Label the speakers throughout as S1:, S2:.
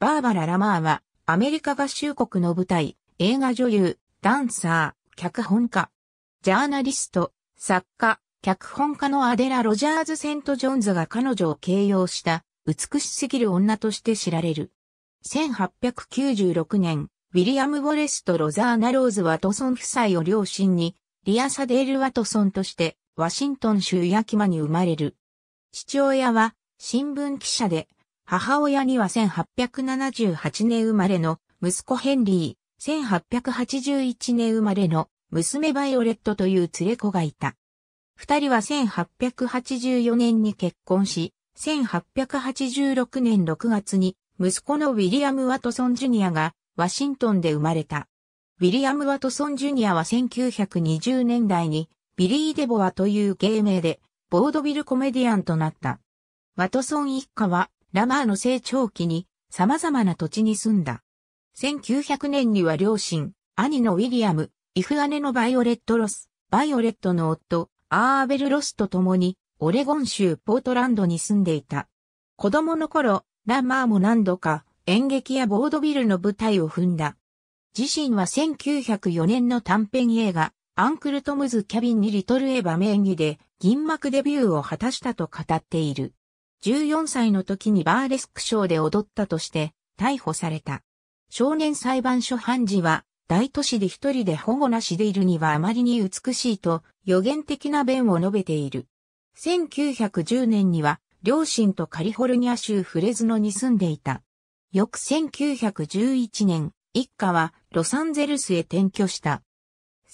S1: バーバラ・ラマーは、アメリカ合衆国の舞台、映画女優、ダンサー、脚本家、ジャーナリスト、作家、脚本家のアデラ・ロジャーズ・セント・ジョーンズが彼女を形容した美しすぎる女として知られる。1896年、ウィリアム・ウォレスとロザーナ・ローズ・ワトソン夫妻を両親に、リア・サデール・ワトソンとして、ワシントン州ヤキマに生まれる。父親は、新聞記者で、母親には1878年生まれの息子ヘンリー、1881年生まれの娘バイオレットという連れ子がいた。二人は1884年に結婚し、1886年6月に息子のウィリアム・ワトソン・ジュニアがワシントンで生まれた。ウィリアム・ワトソン・ジュニアは1920年代にビリー・デボアという芸名でボードビルコメディアンとなった。ワトソン一家はラマーの成長期に様々な土地に住んだ。1900年には両親、兄のウィリアム、イフ姉のバイオレット・ロス、バイオレットの夫、アーベル・ロスと共に、オレゴン州ポートランドに住んでいた。子供の頃、ラマーも何度か演劇やボードビルの舞台を踏んだ。自身は1904年の短編映画、アンクル・トムズ・キャビンにリトル・エヴァ名義で銀幕デビューを果たしたと語っている。14歳の時にバーレスクショーで踊ったとして逮捕された。少年裁判所判事は大都市で一人で保護なしでいるにはあまりに美しいと予言的な弁を述べている。1910年には両親とカリフォルニア州フレズノに住んでいた。翌1911年、一家はロサンゼルスへ転居した。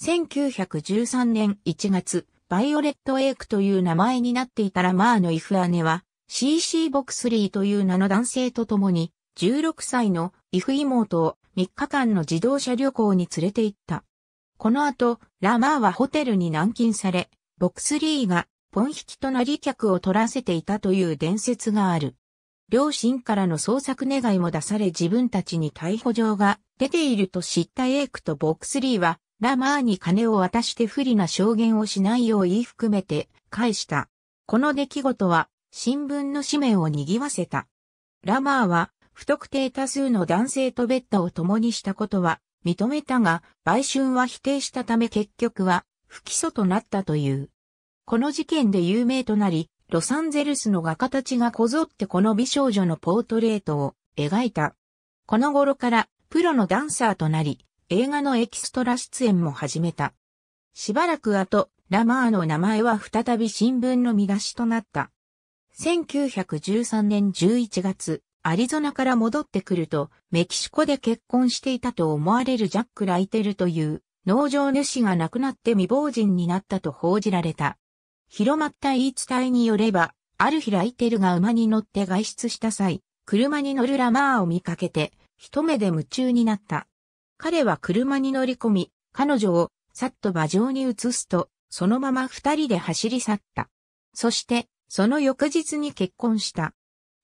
S1: 1913年1月、バイオレット・エイクという名前になっていたラマーのイフ姉は、CC ボクスリーという名の男性と共に、16歳のイフ妹を3日間の自動車旅行に連れて行った。この後、ラマーはホテルに軟禁され、ボクスリーがポン引きとなり客を取らせていたという伝説がある。両親からの捜索願いも出され自分たちに逮捕状が出ていると知ったエイクとボックスリーは、ラマーに金を渡して不利な証言をしないよう言い含めて返した。この出来事は新聞の紙面を賑わせた。ラマーは不特定多数の男性とベッドを共にしたことは認めたが、売春は否定したため結局は不起訴となったという。この事件で有名となり、ロサンゼルスの画家たちがこぞってこの美少女のポートレートを描いた。この頃からプロのダンサーとなり、映画のエキストラ出演も始めた。しばらく後、ラマーの名前は再び新聞の見出しとなった。1913年11月、アリゾナから戻ってくると、メキシコで結婚していたと思われるジャック・ライテルという農場主が亡くなって未亡人になったと報じられた。広まった言い伝えによれば、ある日ライテルが馬に乗って外出した際、車に乗るラマーを見かけて、一目で夢中になった。彼は車に乗り込み、彼女をさっと馬上に移すと、そのまま二人で走り去った。そして、その翌日に結婚した。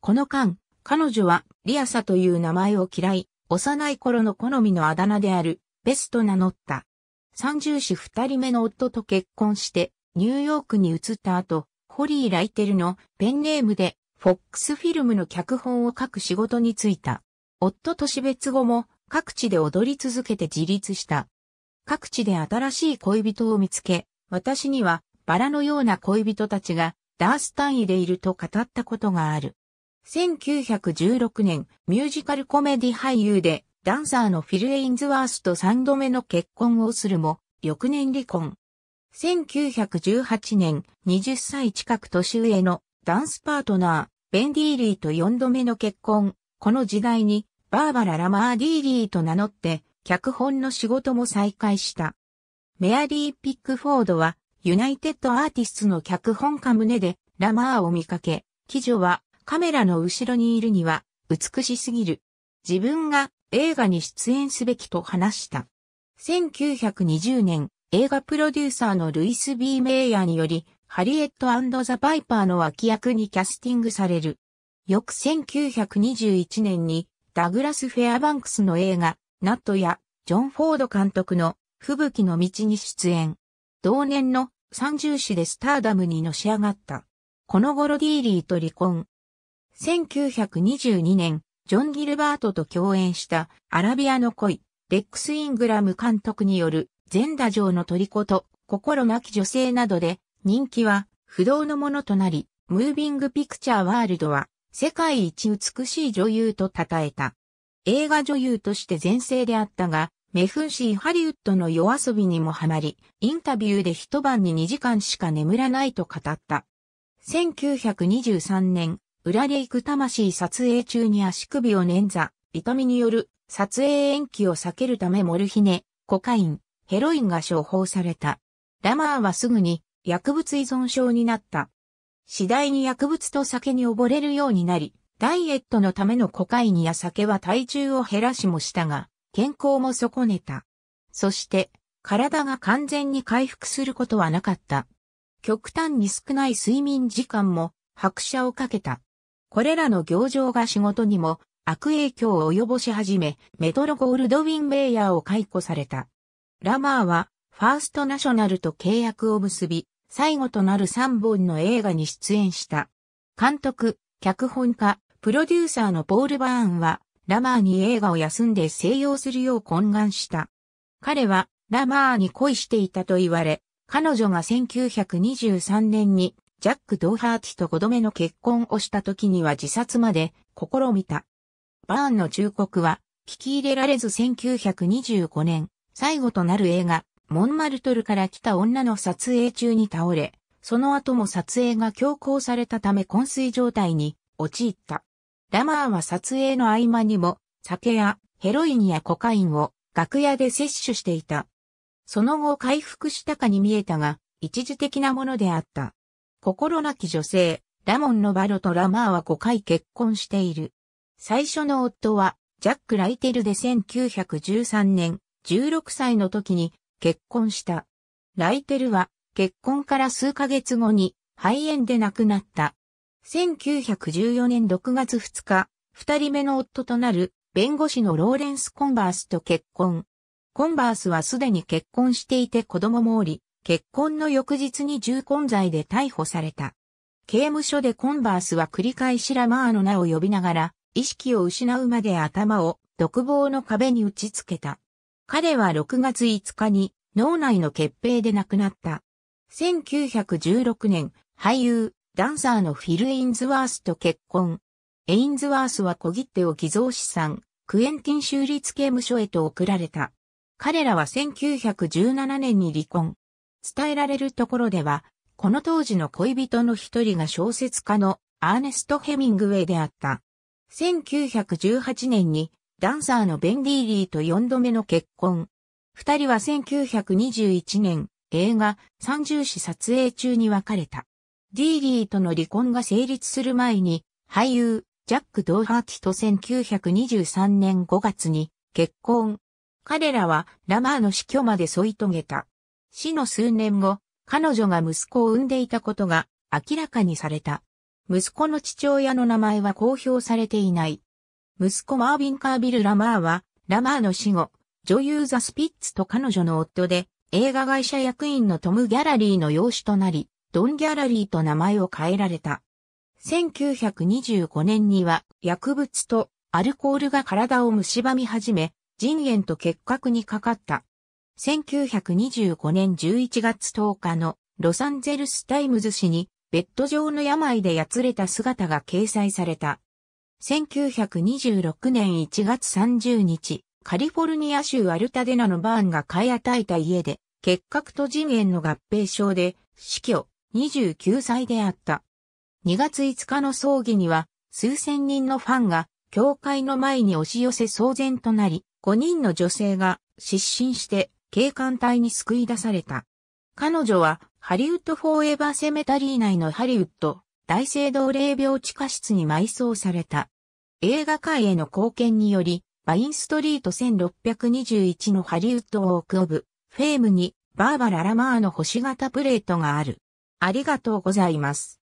S1: この間、彼女はリアサという名前を嫌い、幼い頃の好みのあだ名であるベスと名乗った。三重子二人目の夫と結婚して、ニューヨークに移った後、ホリー・ライテルのペンネームで、フォックスフィルムの脚本を書く仕事に就いた。夫と死別後も各地で踊り続けて自立した。各地で新しい恋人を見つけ、私にはバラのような恋人たちがダース単位でいると語ったことがある。1916年、ミュージカルコメディ俳優で、ダンサーのフィル・エインズワースと3度目の結婚をするも、翌年離婚。1918年、20歳近く年上のダンスパートナー、ベンディーリーと4度目の結婚。この時代に、バーバラ・ラマーディーリーと名乗って、脚本の仕事も再開した。メアリー・ピックフォードは、ユナイテッドアーティストの脚本家胸でラマーを見かけ、記女はカメラの後ろにいるには美しすぎる。自分が映画に出演すべきと話した。1920年、映画プロデューサーのルイス・ビー・メイヤーにより、ハリエットザ・バイパーの脇役にキャスティングされる。翌1921年に、ダグラス・フェアバンクスの映画、ナットや、ジョン・フォード監督の、吹雪の道に出演。同年の三重市でスターダムにのし上がった。この頃ディーリーと離婚。1922年、ジョン・ギルバートと共演したアラビアの恋、レックス・イングラム監督による全打城の虜と心なき女性などで人気は不動のものとなり、ムービング・ピクチャー・ワールドは世界一美しい女優と称えた。映画女優として全盛であったが、メフンシーハリウッドの夜遊びにもハマり、インタビューで一晩に2時間しか眠らないと語った。1923年、裏レイク魂撮影中に足首を捻挫、痛みによる撮影延期を避けるためモルヒネ、コカイン、ヘロインが処方された。ラマーはすぐに薬物依存症になった。次第に薬物と酒に溺れるようになり、ダイエットのためのコカインや酒は体重を減らしもしたが、健康も損ねた。そして、体が完全に回復することはなかった。極端に少ない睡眠時間も拍車をかけた。これらの行状が仕事にも悪影響を及ぼし始め、メトロゴールドウィン・ベイヤーを解雇された。ラマーは、ファーストナショナルと契約を結び、最後となる3本の映画に出演した。監督、脚本家、プロデューサーのポール・バーンは、ラマーに映画を休んで静養するよう懇願した。彼はラマーに恋していたと言われ、彼女が1923年にジャック・ドーハーティと5度目の結婚をした時には自殺まで試みた。バーンの忠告は聞き入れられず1925年、最後となる映画、モンマルトルから来た女の撮影中に倒れ、その後も撮影が強行されたため昏睡状態に陥った。ラマーは撮影の合間にも、酒やヘロインやコカインを楽屋で摂取していた。その後回復したかに見えたが、一時的なものであった。心なき女性、ラモンのバロとラマーは5回結婚している。最初の夫は、ジャック・ライテルで1913年、16歳の時に結婚した。ライテルは、結婚から数ヶ月後に肺炎で亡くなった。1914年6月2日、二人目の夫となる弁護士のローレンス・コンバースと結婚。コンバースはすでに結婚していて子供もおり、結婚の翌日に重婚罪で逮捕された。刑務所でコンバースは繰り返しラマーの名を呼びながら、意識を失うまで頭を独房の壁に打ち付けた。彼は6月5日に脳内の血平で亡くなった。1916年、俳優、ダンサーのフィル・エインズワースと結婚。エインズワースは小切手を偽造資産、クエンティン州立刑務所へと送られた。彼らは1917年に離婚。伝えられるところでは、この当時の恋人の一人が小説家のアーネスト・ヘミングウェイであった。1918年にダンサーのベンディーリーと4度目の結婚。二人は1921年映画30史撮影中に別れた。ディーリーとの離婚が成立する前に、俳優、ジャック・ドーハーティと1923年5月に結婚。彼らはラマーの死去まで添い遂げた。死の数年後、彼女が息子を産んでいたことが明らかにされた。息子の父親の名前は公表されていない。息子マービン・カービル・ラマーは、ラマーの死後、女優ザ・スピッツと彼女の夫で、映画会社役員のトム・ギャラリーの養子となり、ドンギャラリーと名前を変えられた。1925年には薬物とアルコールが体を蝕み始め、人炎と結核にかかった。1925年11月10日のロサンゼルスタイムズ紙にベッド上の病でやつれた姿が掲載された。1926年1月30日、カリフォルニア州アルタデナのバーンが買い与えた家で、結核と人炎の合併症で死去。29歳であった。2月5日の葬儀には、数千人のファンが、教会の前に押し寄せ騒然となり、5人の女性が失神して警官隊に救い出された。彼女はハリウッドフォーエバーセメタリー内のハリウッド大聖堂霊廟地下室に埋葬された。映画界への貢献により、バインストリート1621のハリウッドウォークオブフェームにバーバラ・ラマーの星型プレートがある。ありがとうございます。